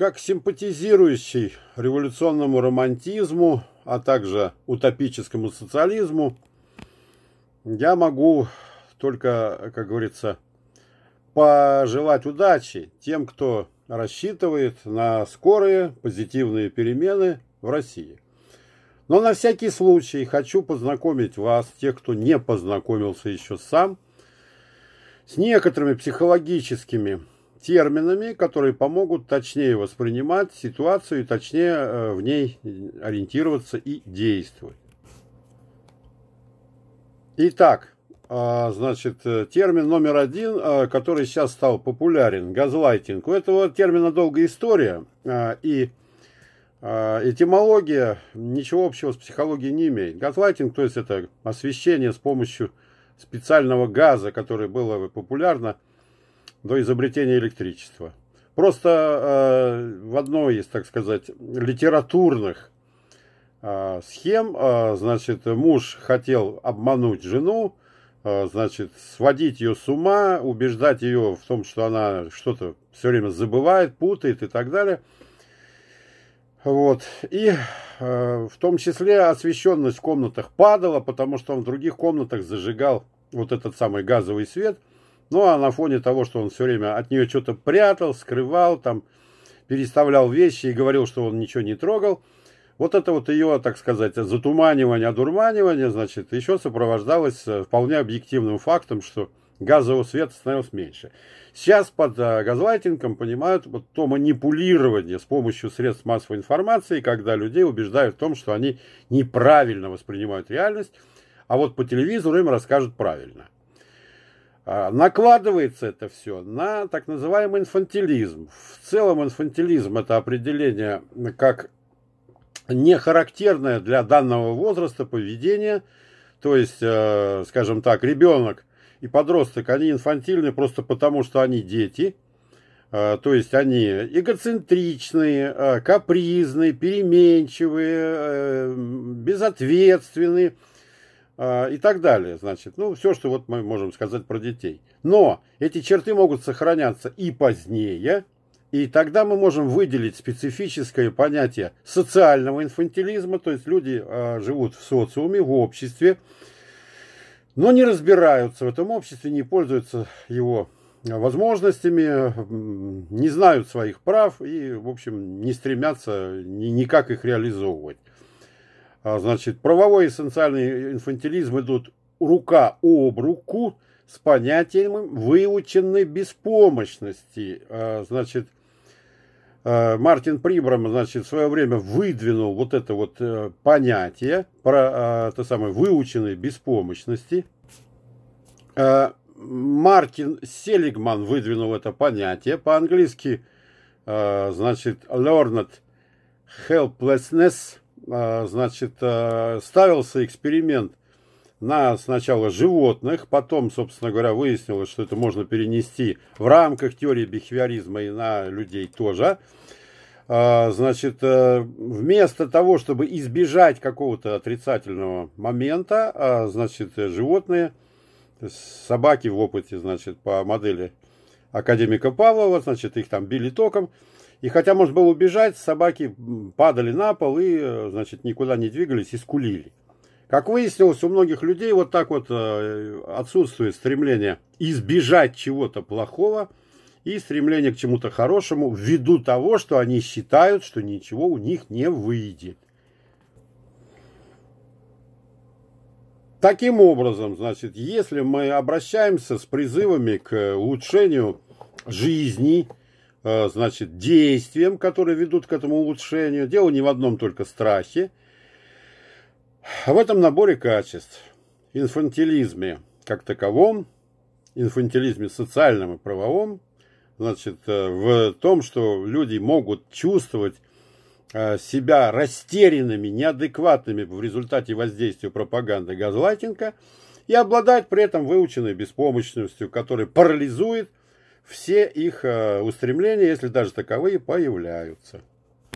Как симпатизирующий революционному романтизму, а также утопическому социализму, я могу только, как говорится, пожелать удачи тем, кто рассчитывает на скорые позитивные перемены в России. Но на всякий случай хочу познакомить вас, тех, кто не познакомился еще сам, с некоторыми психологическими терминами, которые помогут точнее воспринимать ситуацию и точнее э, в ней ориентироваться и действовать. Итак, а, значит, э, термин номер один, а, который сейчас стал популярен, газлайтинг. У этого термина долгая история, а, и этимология ничего общего с психологией не имеет. Газлайтинг, то есть это освещение с помощью специального газа, который было популярно – до изобретения электричества. Просто э, в одной из, так сказать, литературных э, схем, э, значит, муж хотел обмануть жену, э, значит, сводить ее с ума, убеждать ее в том, что она что-то все время забывает, путает и так далее. Вот. И э, в том числе освещенность в комнатах падала, потому что он в других комнатах зажигал вот этот самый газовый свет – ну, а на фоне того, что он все время от нее что-то прятал, скрывал, там, переставлял вещи и говорил, что он ничего не трогал, вот это вот ее, так сказать, затуманивание, одурманивание, значит, еще сопровождалось э, вполне объективным фактом, что газового света становилось меньше. Сейчас под э, газлайтингом понимают вот то манипулирование с помощью средств массовой информации, когда людей убеждают в том, что они неправильно воспринимают реальность, а вот по телевизору им расскажут правильно. А, накладывается это все на так называемый инфантилизм. В целом инфантилизм это определение как не характерное для данного возраста поведение. То есть, э, скажем так, ребенок и подросток, они инфантильны просто потому, что они дети. Э, то есть они эгоцентричные, э, капризные, переменчивые, безответственные а, и так далее, значит, ну, все, что вот мы можем сказать про детей. Но эти черты могут сохраняться и позднее, и тогда мы можем выделить специфическое понятие социального инфантилизма, то есть люди э, живут в социуме, в обществе, но не разбираются в этом обществе, не пользуются его возможностями, не знают своих прав и, в общем, не стремятся ни никак их реализовывать. А, значит, правовой и социальный инфантилизм идут рука об руку с понятием выученной беспомощности. А, значит, а, Мартин Прибрам, значит, в свое время выдвинул вот это вот э, понятие про это самое выученной беспомощности. Мартин Селигман выдвинул это понятие по-английски, значит, learned helplessness – Э, значит, э, ставился эксперимент на сначала животных, потом, собственно говоря, выяснилось, что это можно перенести в рамках теории бихевиоризма и на людей тоже. Э, значит, вместо того, чтобы избежать какого-то отрицательного момента, значит, животные, собаки в опыте, значит, по модели академика Павлова, значит, их там били током. И хотя можно было убежать, собаки падали на пол и, э, значит, никуда не двигались и скулили. Как выяснилось, у многих людей вот так вот э, отсутствует стремление избежать чего-то плохого и стремление к чему-то хорошему ввиду того, что они считают, что ничего у них не выйдет. Таким образом, значит, если мы обращаемся с призывами к улучшению жизни, э, значит, действиям, которые ведут к этому улучшению, дело не в одном только страхе, в этом наборе качеств, инфантилизме как таковом, инфантилизме социальном и правовом, значит, э, в том, что люди могут чувствовать Э, себя растерянными, неадекватными в результате воздействия пропаганды Газлайтинга и обладают при этом выученной беспомощностью, которая парализует все их э, устремления, если даже таковые появляются.